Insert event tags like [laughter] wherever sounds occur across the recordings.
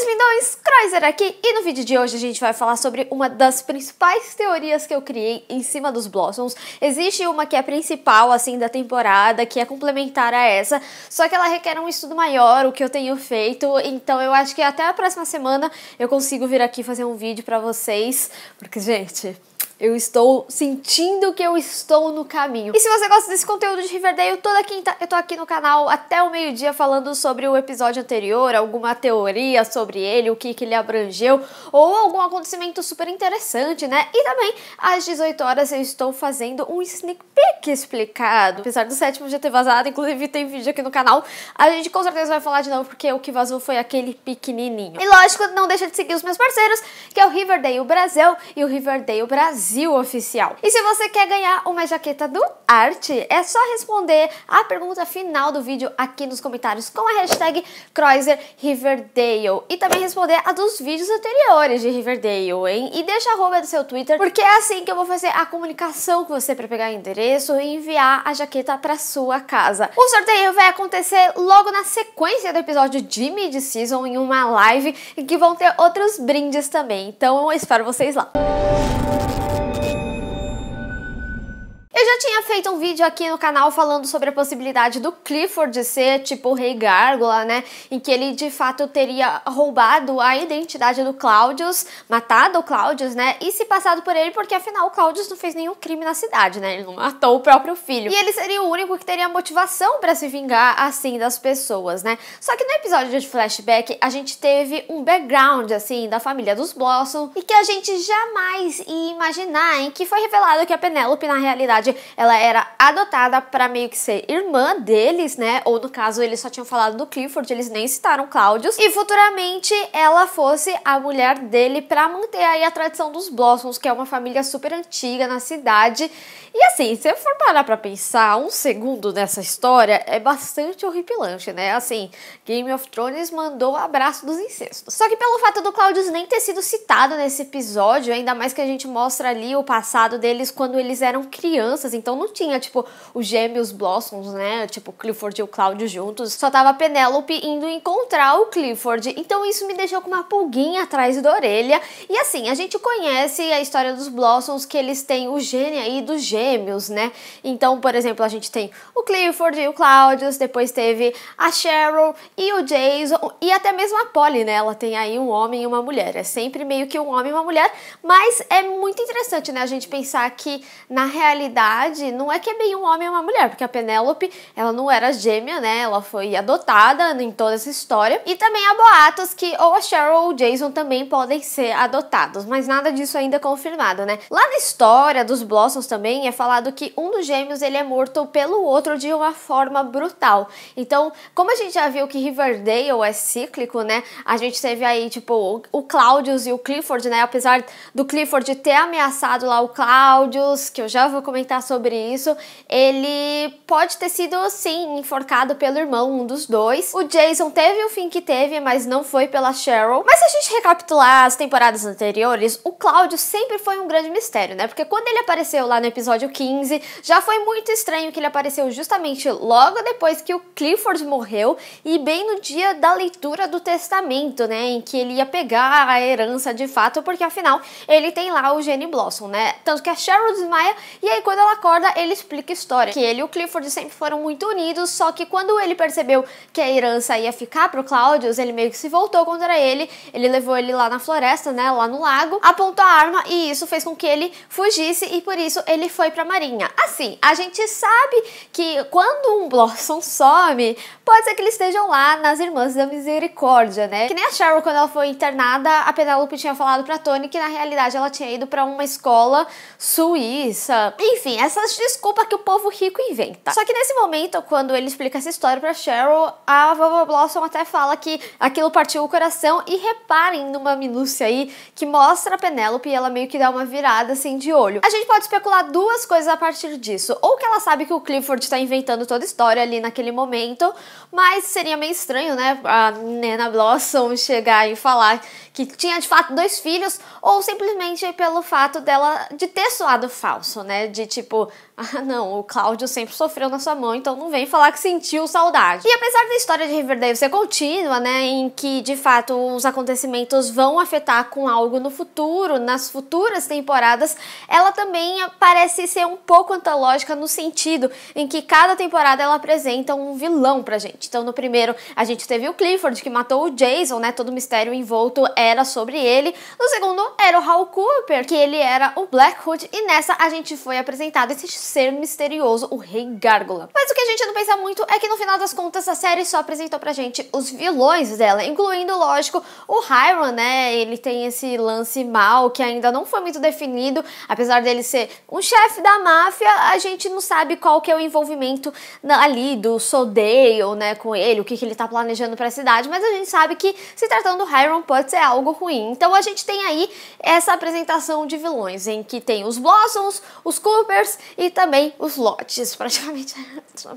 os lindões, Chrysler aqui e no vídeo de hoje a gente vai falar sobre uma das principais teorias que eu criei em cima dos Blossoms. Existe uma que é principal, assim, da temporada, que é complementar a essa, só que ela requer um estudo maior, o que eu tenho feito, então eu acho que até a próxima semana eu consigo vir aqui fazer um vídeo pra vocês, porque, gente, eu estou sentindo que eu estou no caminho. E se você gosta desse conteúdo de Riverdale, toda quinta eu tô aqui no canal até o meio-dia falando sobre o episódio anterior, alguma teoria sobre ele, o que, que ele abrangeu, ou algum acontecimento super interessante, né? E também, às 18 horas, eu estou fazendo um sneak peek explicado. Apesar do sétimo já ter vazado, inclusive tem vídeo aqui no canal, a gente com certeza vai falar de novo, porque o que vazou foi aquele pequenininho. E lógico, não deixa de seguir os meus parceiros, que é o Riverdale Brasil e o Riverdale Brasil. Brasil Oficial. E se você quer ganhar uma jaqueta do Arte, é só responder a pergunta final do vídeo aqui nos comentários com a hashtag Croiser Riverdale e também responder a dos vídeos anteriores de Riverdale, hein? E deixa a arroba do seu Twitter, porque é assim que eu vou fazer a comunicação com você para pegar o endereço e enviar a jaqueta para sua casa. O sorteio vai acontecer logo na sequência do episódio de mid-season em uma live e que vão ter outros brindes também. Então eu espero vocês lá. Eu já tinha feito um vídeo aqui no canal falando sobre a possibilidade do Clifford ser tipo o Rei Gárgula, né? Em que ele de fato teria roubado a identidade do Claudius, matado o Claudius, né? E se passado por ele, porque afinal o Claudius não fez nenhum crime na cidade, né? Ele não matou o próprio filho. E ele seria o único que teria motivação para se vingar assim das pessoas, né? Só que no episódio de flashback a gente teve um background assim da família dos Blossom e que a gente jamais ia imaginar, em que foi revelado que a Penélope na realidade verdade, ela era adotada para meio que ser irmã deles, né? Ou no caso, eles só tinham falado do Clifford, eles nem citaram Cláudios. E futuramente ela fosse a mulher dele para manter aí a tradição dos Blossoms, que é uma família super antiga na cidade. E assim, se eu for parar pra pensar um segundo nessa história, é bastante horripilante, né? Assim, Game of Thrones mandou o abraço dos incestos. Só que pelo fato do Claudius nem ter sido citado nesse episódio, ainda mais que a gente mostra ali o passado deles quando eles eram crianças crianças, então não tinha, tipo, os gêmeos Blossoms, né? Tipo, Clifford e o Cláudio juntos. Só tava a Penélope indo encontrar o Clifford. Então isso me deixou com uma pulguinha atrás da orelha. E assim, a gente conhece a história dos Blossoms, que eles têm o gene aí dos gêmeos, né? Então, por exemplo, a gente tem o Clifford e o Cláudio, depois teve a Cheryl e o Jason, e até mesmo a Polly, né? Ela tem aí um homem e uma mulher. É sempre meio que um homem e uma mulher, mas é muito interessante, né? A gente pensar que na realidade verdade, não é que é bem um homem e uma mulher, porque a Penélope, ela não era gêmea, né? Ela foi adotada em toda essa história. E também há boatos que ou a Cheryl ou o Jason também podem ser adotados, mas nada disso ainda é confirmado, né? Lá na história dos Blossoms também é falado que um dos gêmeos ele é morto pelo outro de uma forma brutal. Então, como a gente já viu que Riverdale é cíclico, né? A gente teve aí, tipo, o Claudius e o Clifford, né? Apesar do Clifford ter ameaçado lá o Claudius, que eu já vou comentar sobre isso, ele pode ter sido sim enforcado pelo irmão, um dos dois. O Jason teve o fim que teve, mas não foi pela Cheryl. Mas se a gente recapitular as temporadas anteriores, o Cláudio sempre foi um grande mistério, né? Porque quando ele apareceu lá no episódio 15, já foi muito estranho que ele apareceu justamente logo depois que o Clifford morreu e bem no dia da leitura do testamento, né? Em que ele ia pegar a herança de fato, porque afinal ele tem lá o Gene Blossom, né? Tanto que a Cheryl desmaia e aí quando ela ela acorda, ele explica a história. Que ele e o Clifford sempre foram muito unidos, só que quando ele percebeu que a herança ia ficar pro Claudius, ele meio que se voltou contra ele. Ele levou ele lá na floresta, né? Lá no lago, apontou a arma e isso fez com que ele fugisse e por isso ele foi pra marinha. Assim, a gente sabe que quando um Blossom some, pode ser que eles estejam lá nas Irmãs da Misericórdia, né? Que nem a Cheryl, quando ela foi internada, a Penelope tinha falado pra Tony que na realidade ela tinha ido para uma escola suíça. Enfim, essas desculpas que o povo rico inventa. Só que nesse momento, quando ele explica essa história pra Cheryl, a Vovó Blossom até fala que aquilo partiu o coração e reparem numa minúcia aí que mostra a Penélope e ela meio que dá uma virada assim de olho. A gente pode especular duas coisas a partir disso. Ou que ela sabe que o Clifford tá inventando toda a história ali naquele momento, mas seria meio estranho, né, a Nena Blossom chegar e falar que tinha de fato dois filhos, ou simplesmente pelo fato dela de ter soado falso, né, de tipo tipo, [laughs] ah não, o Cláudio sempre sofreu na sua mão, então não vem falar que sentiu saudade. E apesar da história de Riverdale ser contínua, né, em que de fato os acontecimentos vão afetar com algo no futuro, nas futuras temporadas, ela também parece ser um pouco antológica no sentido em que cada temporada ela apresenta um vilão pra gente. Então no primeiro a gente teve o Clifford que matou o Jason, né, todo o mistério envolto era sobre ele. No segundo era o Hal Cooper, que ele era o Black Hood e nessa a gente foi apresentar enfrentado esse ser misterioso, o Rei Gárgula. Mas o que a gente não pensa muito é que no final das contas a série só apresentou pra gente os vilões dela, incluindo, lógico, o Hyron, né? Ele tem esse lance mal que ainda não foi muito definido, apesar dele ser um chefe da máfia, a gente não sabe qual que é o envolvimento ali do Sodeio, né, com ele, o que, que ele tá planejando pra cidade, mas a gente sabe que se tratando do Hyron pode ser algo ruim. Então a gente tem aí essa apresentação de vilões, em que tem os Blossoms, os Cooper, e também os lotes, [laughs] praticamente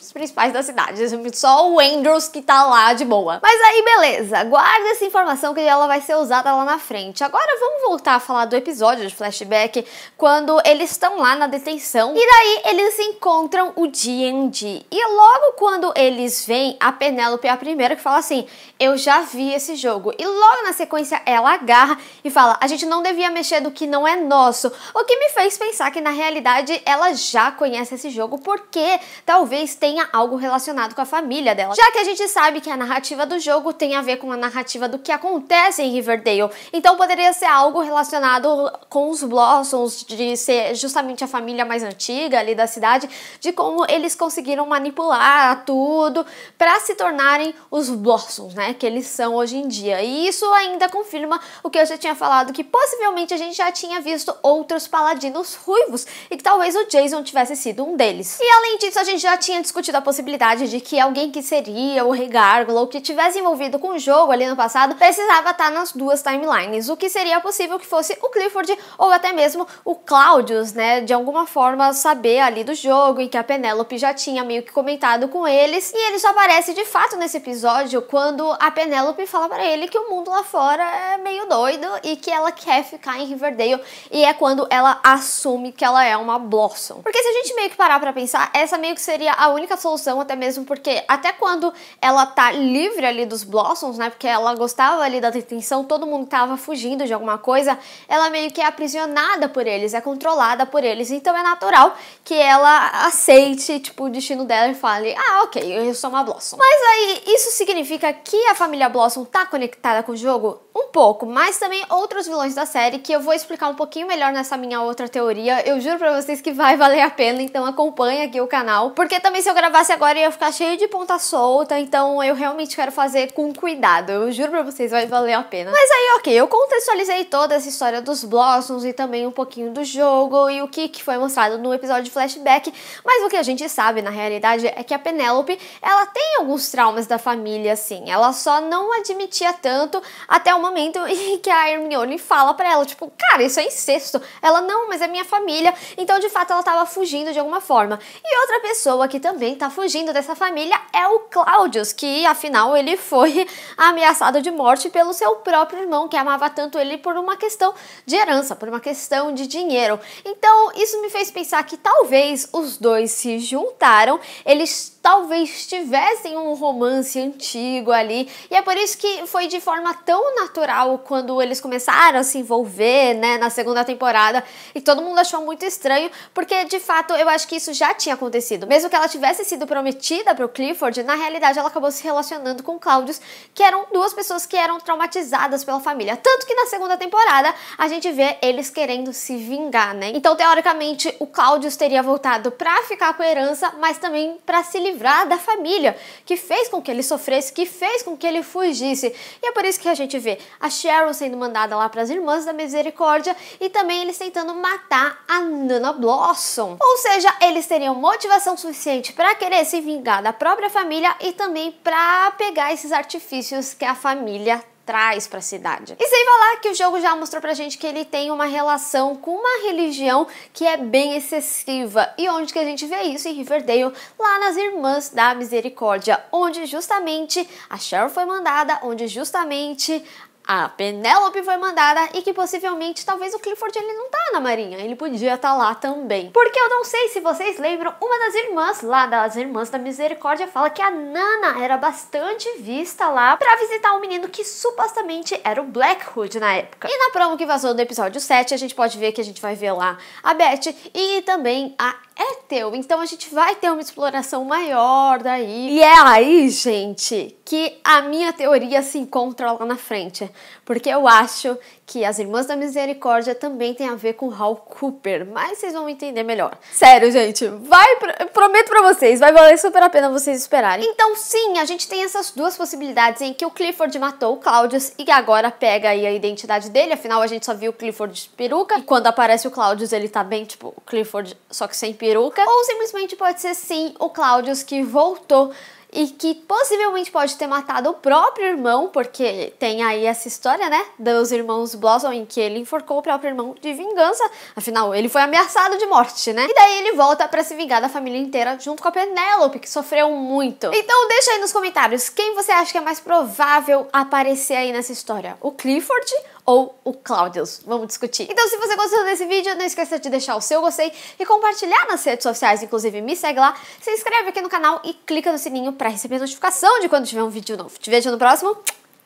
os principais da cidade. Só o Andrews que tá lá de boa. Mas aí, beleza, guarda essa informação que ela vai ser usada lá na frente. Agora vamos voltar a falar do episódio de flashback, quando eles estão lá na detenção e daí eles encontram o D&D. E logo quando eles vêm a Penélope é a primeira que fala assim, eu já vi esse jogo. E logo na sequência ela agarra e fala, a gente não devia mexer do que não é nosso. O que me fez pensar que na realidade ela já conhece esse jogo porque talvez tenha algo relacionado com a família dela. Já que a gente sabe que a narrativa do jogo tem a ver com a narrativa do que acontece em Riverdale, então poderia ser algo relacionado com os Blossoms, de ser justamente a família mais antiga ali da cidade, de como eles conseguiram manipular tudo para se tornarem os Blossoms, né, que eles são hoje em dia. E isso ainda confirma o que eu já tinha falado, que possivelmente a gente já tinha visto outros paladinos ruivos e que talvez talvez o Jason tivesse sido um deles. E além disso, a gente já tinha discutido a possibilidade de que alguém que seria o Rei Gárgula ou que tivesse envolvido com o jogo ali no passado precisava estar nas duas timelines, o que seria possível que fosse o Clifford ou até mesmo o Claudius, né? De alguma forma saber ali do jogo e que a Penélope já tinha meio que comentado com eles. E ele só aparece de fato nesse episódio quando a Penélope fala para ele que o mundo lá fora é meio doido e que ela quer ficar em Riverdale. E é quando ela assume que ela é uma blog reforçam. Porque se a gente meio que parar pra pensar, essa meio que seria a única solução, até mesmo porque até quando ela tá livre ali dos Blossoms, né? Porque ela gostava ali da detenção, todo mundo tava fugindo de alguma coisa, ela meio que é aprisionada por eles, é controlada por eles. Então é natural que ela aceite, tipo, o destino dela e fale, ah, ok, eu sou uma Blossom. Mas aí, isso significa que a família Blossom tá conectada com o jogo? Um pouco, mas também outros vilões da série que eu vou explicar um pouquinho melhor nessa minha outra teoria. Eu juro pra vocês que vai valer a pena, então acompanha aqui o canal. Porque também se eu gravasse agora ia ficar cheio de ponta solta, então eu realmente quero fazer com cuidado. Eu juro pra vocês, vai valer a pena. Mas aí, ok, eu contextualizei toda essa história dos Blossoms e também um pouquinho do jogo e o que, que foi mostrado no episódio de flashback, mas o que a gente sabe, na realidade, é que a Penélope, ela tem alguns traumas da família, assim. Ela só não admitia tanto até o momento [laughs] em que a Hermione fala para ela, tipo, cara, isso é incesto. Ela, não, mas é minha família. Então, de fato, fato ela estava fugindo de alguma forma. E outra pessoa que também está fugindo dessa família é o Claudius, que afinal ele foi [laughs] ameaçado de morte pelo seu próprio irmão, que amava tanto ele por uma questão de herança, por uma questão de dinheiro. Então isso me fez pensar que talvez os dois se juntaram, eles talvez tivessem um romance antigo ali, e é por isso que foi de forma tão natural quando eles começaram a se envolver, né, na segunda temporada, e todo mundo achou muito estranho, porque, de fato, eu acho que isso já tinha acontecido. Mesmo que ela tivesse sido prometida para o Clifford, na realidade ela acabou se relacionando com Claudius, que eram duas pessoas que eram traumatizadas pela família. Tanto que na segunda temporada a gente vê eles querendo se vingar, né? Então, teoricamente, o Claudius teria voltado para ficar com a herança, mas também para se livrar da família, que fez com que ele sofresse, que fez com que ele fugisse. E é por isso que a gente vê a Sharon sendo mandada lá para as Irmãs da Misericórdia e também eles tentando matar a Nana Bloch possam. Ou seja, eles teriam motivação suficiente para querer se vingar da própria família e também para pegar esses artifícios que a família traz para a cidade. E sem falar que o jogo já mostrou pra gente que ele tem uma relação com uma religião que é bem excessiva. E onde que a gente vê isso? Em Riverdale, lá nas Irmãs da Misericórdia, onde justamente a Cheryl foi mandada, onde justamente a Penélope foi mandada e que possivelmente talvez o Clifford ele não tá na marinha, ele podia estar tá lá também. Porque eu não sei se vocês lembram, uma das irmãs lá das Irmãs da Misericórdia fala que a Nana era bastante vista lá para visitar um menino que supostamente era o Blackwood na época. E na promo que vazou do episódio 7, a gente pode ver que a gente vai ver lá a Beth e também a é teu. Então a gente vai ter uma exploração maior daí. E é aí, gente, que a minha teoria se encontra lá na frente. Porque eu acho que as Irmãs da Misericórdia também tem a ver com Hal Cooper, mas vocês vão entender melhor. Sério, gente, vai, prometo para vocês, vai valer super a pena vocês esperarem. Então, sim, a gente tem essas duas possibilidades em que o Clifford matou o Claudius e agora pega aí a identidade dele, afinal a gente só viu o Clifford de peruca e quando aparece o Claudius ele tá bem tipo o Clifford só que sem peruca peruca, ou simplesmente pode ser sim o Claudius que voltou e que possivelmente pode ter matado o próprio irmão, porque tem aí essa história, né, dos irmãos Blossom em que ele enforcou o próprio irmão de vingança. Afinal, ele foi ameaçado de morte, né? E daí ele volta para se vingar da família inteira junto com a Penélope, que sofreu muito. Então deixa aí nos comentários quem você acha que é mais provável aparecer aí nessa história: o Clifford ou o Claudius. Vamos discutir. Então, se você gostou desse vídeo, não esqueça de deixar o seu gostei e compartilhar nas redes sociais, inclusive me segue lá, se inscreve aqui no canal e clica no sininho para receber notificação de quando tiver um vídeo novo. Te vejo no próximo.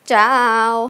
Tchau!